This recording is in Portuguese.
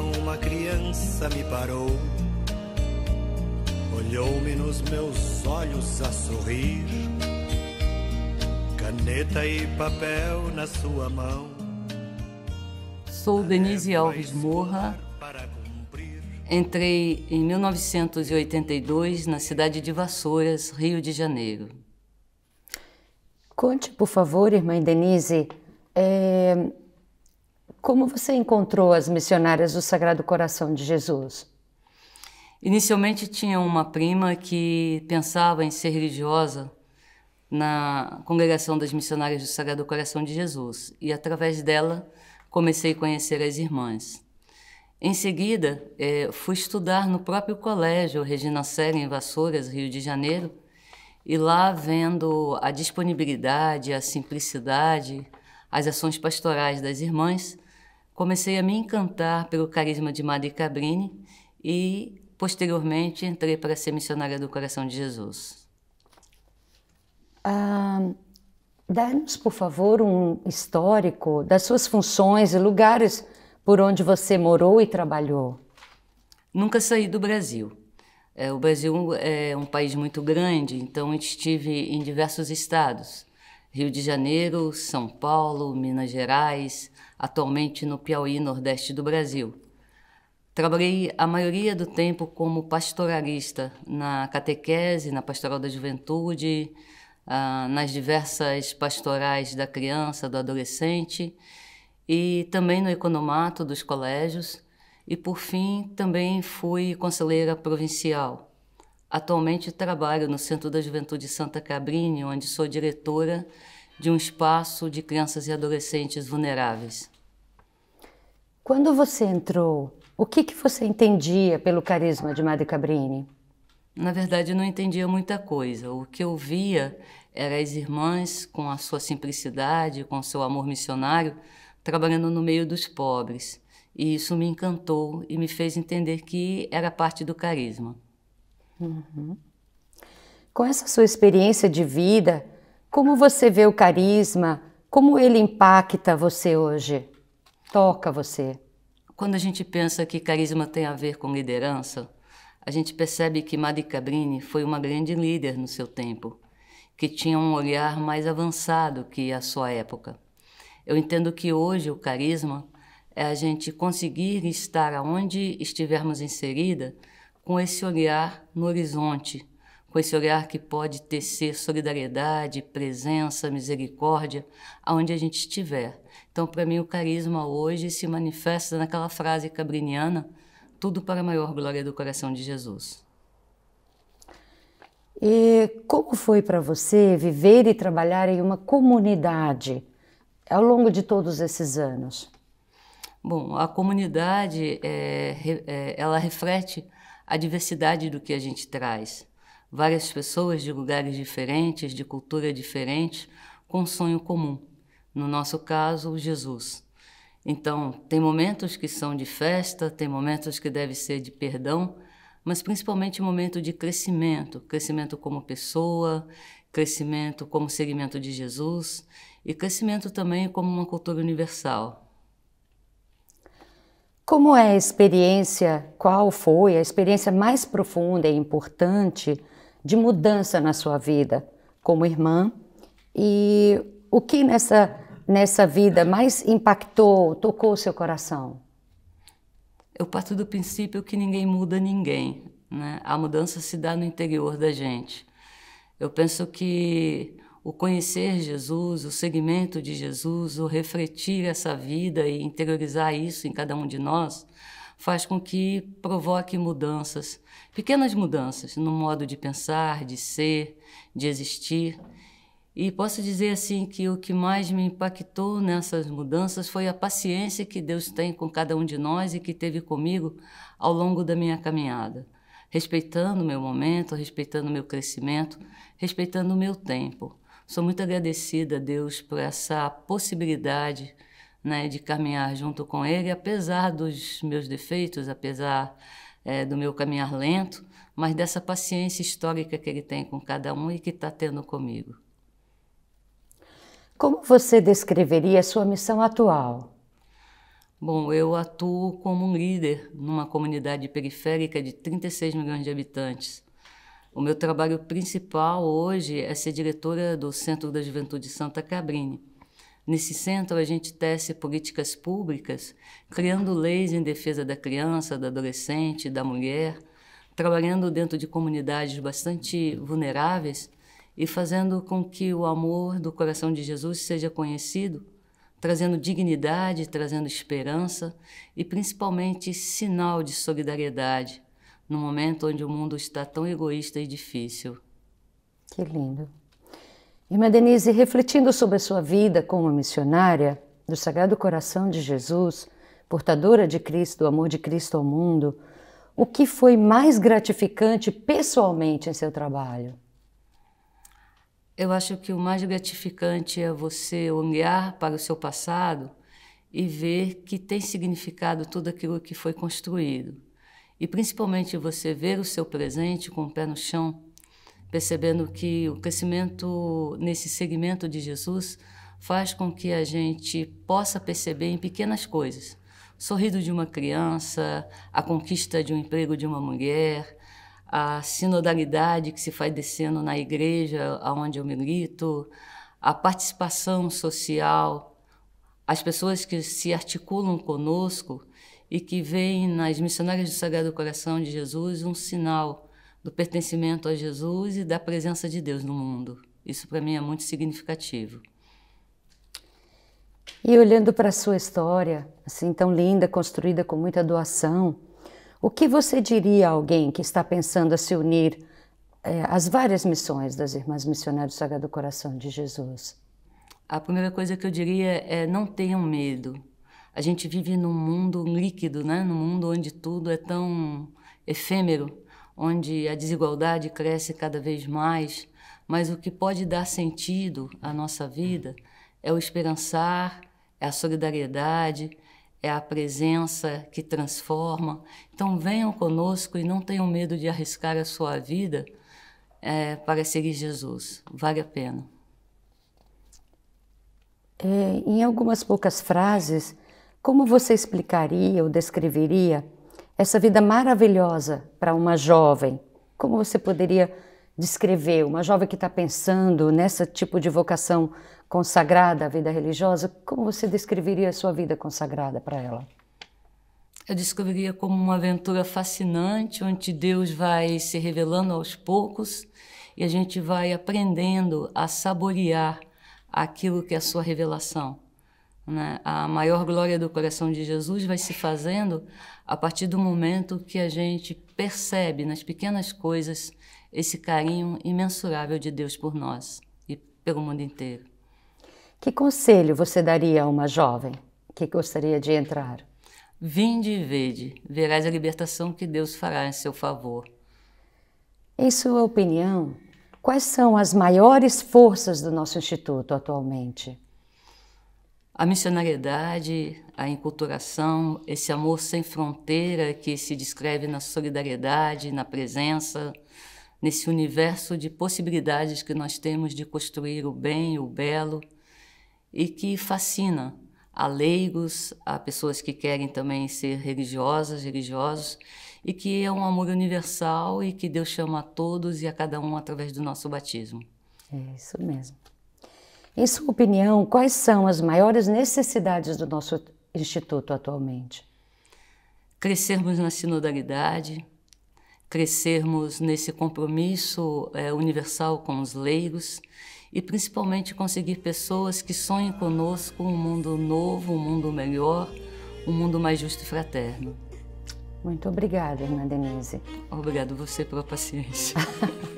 uma criança me parou, olhou-me nos meus olhos a sorrir, caneta e papel na sua mão. Sou Denise Alves Morra. Entrei em 1982 na cidade de Vassouras, Rio de Janeiro. Conte, por favor, irmã Denise, é, como você encontrou as missionárias do Sagrado Coração de Jesus? Inicialmente tinha uma prima que pensava em ser religiosa na Congregação das Missionárias do Sagrado Coração de Jesus e através dela comecei a conhecer as irmãs. Em seguida, eh, fui estudar no próprio colégio Regina Série em Vassouras, Rio de Janeiro, e lá vendo a disponibilidade, a simplicidade, as ações pastorais das irmãs, Comecei a me encantar pelo carisma de Madre Cabrini e, posteriormente, entrei para ser missionária do Coração de Jesus. Ah, Dá-nos, por favor, um histórico das suas funções e lugares por onde você morou e trabalhou. Nunca saí do Brasil. É, o Brasil é um país muito grande, então estive em diversos estados. Rio de Janeiro, São Paulo, Minas Gerais, atualmente no Piauí, Nordeste do Brasil. Trabalhei a maioria do tempo como pastoralista na catequese, na pastoral da juventude, ah, nas diversas pastorais da criança, do adolescente e também no economato dos colégios. E, por fim, também fui conselheira provincial. Atualmente trabalho no Centro da Juventude Santa Cabrini, onde sou diretora de um espaço de crianças e adolescentes vulneráveis. Quando você entrou, o que, que você entendia pelo carisma de Madre Cabrini? Na verdade, não entendia muita coisa. O que eu via eram as irmãs, com a sua simplicidade, com o seu amor missionário, trabalhando no meio dos pobres. E isso me encantou e me fez entender que era parte do carisma. Uhum. Com essa sua experiência de vida, como você vê o carisma? Como ele impacta você hoje? Toca você? Quando a gente pensa que carisma tem a ver com liderança, a gente percebe que Madi Cabrini foi uma grande líder no seu tempo, que tinha um olhar mais avançado que a sua época. Eu entendo que hoje o carisma é a gente conseguir estar aonde estivermos inserida com esse olhar no horizonte, com esse olhar que pode tecer solidariedade, presença, misericórdia, aonde a gente estiver. Então, para mim, o carisma hoje se manifesta naquela frase cabriniana: tudo para a maior glória do coração de Jesus. E como foi para você viver e trabalhar em uma comunidade ao longo de todos esses anos? Bom, a comunidade é, ela reflete a diversidade do que a gente traz. Várias pessoas de lugares diferentes, de cultura diferente, com um sonho comum. No nosso caso, Jesus. Então, tem momentos que são de festa, tem momentos que deve ser de perdão, mas principalmente momento de crescimento, crescimento como pessoa, crescimento como segmento de Jesus e crescimento também como uma cultura universal. Como é a experiência, qual foi a experiência mais profunda e importante de mudança na sua vida como irmã? E o que nessa, nessa vida mais impactou, tocou o seu coração? Eu parto do princípio que ninguém muda ninguém. Né? A mudança se dá no interior da gente. Eu penso que o conhecer Jesus, o segmento de Jesus, o refletir essa vida e interiorizar isso em cada um de nós, faz com que provoque mudanças, pequenas mudanças no modo de pensar, de ser, de existir. E posso dizer assim que o que mais me impactou nessas mudanças foi a paciência que Deus tem com cada um de nós e que teve comigo ao longo da minha caminhada, respeitando o meu momento, respeitando o meu crescimento, respeitando o meu tempo Sou muito agradecida a Deus por essa possibilidade né, de caminhar junto com Ele, apesar dos meus defeitos, apesar é, do meu caminhar lento, mas dessa paciência histórica que Ele tem com cada um e que está tendo comigo. Como você descreveria a sua missão atual? Bom, eu atuo como um líder numa comunidade periférica de 36 milhões de habitantes. O meu trabalho principal hoje é ser diretora do Centro da Juventude Santa Cabrini. Nesse centro, a gente tece políticas públicas, criando leis em defesa da criança, da adolescente, da mulher, trabalhando dentro de comunidades bastante vulneráveis e fazendo com que o amor do coração de Jesus seja conhecido, trazendo dignidade, trazendo esperança e principalmente sinal de solidariedade no momento onde o mundo está tão egoísta e difícil. Que lindo. Irmã Denise, refletindo sobre a sua vida como missionária do Sagrado Coração de Jesus, portadora de Cristo, do amor de Cristo ao mundo, o que foi mais gratificante pessoalmente em seu trabalho? Eu acho que o mais gratificante é você olhar para o seu passado e ver que tem significado tudo aquilo que foi construído e principalmente você ver o seu presente com o pé no chão, percebendo que o crescimento nesse segmento de Jesus faz com que a gente possa perceber em pequenas coisas. O sorriso de uma criança, a conquista de um emprego de uma mulher, a sinodalidade que se faz descendo na igreja aonde eu milito, a participação social, as pessoas que se articulam conosco e que vem nas missionárias do Sagrado Coração de Jesus um sinal do pertencimento a Jesus e da presença de Deus no mundo. Isso para mim é muito significativo. E olhando para a sua história, assim tão linda, construída com muita doação, o que você diria a alguém que está pensando a se unir é, às várias missões das Irmãs Missionárias do Sagrado Coração de Jesus? A primeira coisa que eu diria é não tenham medo a gente vive num mundo líquido, né? num mundo onde tudo é tão efêmero, onde a desigualdade cresce cada vez mais, mas o que pode dar sentido à nossa vida é o esperançar, é a solidariedade, é a presença que transforma. Então venham conosco e não tenham medo de arriscar a sua vida é, para seguir Jesus. Vale a pena. É, em algumas poucas frases, como você explicaria ou descreveria essa vida maravilhosa para uma jovem? Como você poderia descrever uma jovem que está pensando nesse tipo de vocação consagrada à vida religiosa? Como você descreveria a sua vida consagrada para ela? Eu descreveria como uma aventura fascinante, onde Deus vai se revelando aos poucos e a gente vai aprendendo a saborear aquilo que é a sua revelação. Né? A maior glória do coração de Jesus vai se fazendo a partir do momento que a gente percebe nas pequenas coisas esse carinho imensurável de Deus por nós e pelo mundo inteiro. Que conselho você daria a uma jovem que gostaria de entrar? Vinde e vede, verás a libertação que Deus fará em seu favor. Em sua opinião, quais são as maiores forças do nosso Instituto atualmente? A missionariedade, a enculturação, esse amor sem fronteira que se descreve na solidariedade, na presença, nesse universo de possibilidades que nós temos de construir o bem, o belo, e que fascina a leigos, a pessoas que querem também ser religiosas, religiosos, e que é um amor universal e que Deus chama a todos e a cada um através do nosso batismo. É isso mesmo. Em sua opinião, quais são as maiores necessidades do nosso Instituto atualmente? Crescermos na sinodalidade, crescermos nesse compromisso é, universal com os leigos e principalmente conseguir pessoas que sonhem conosco um mundo novo, um mundo melhor, um mundo mais justo e fraterno. Muito obrigada, irmã Denise. Obrigado você pela paciência.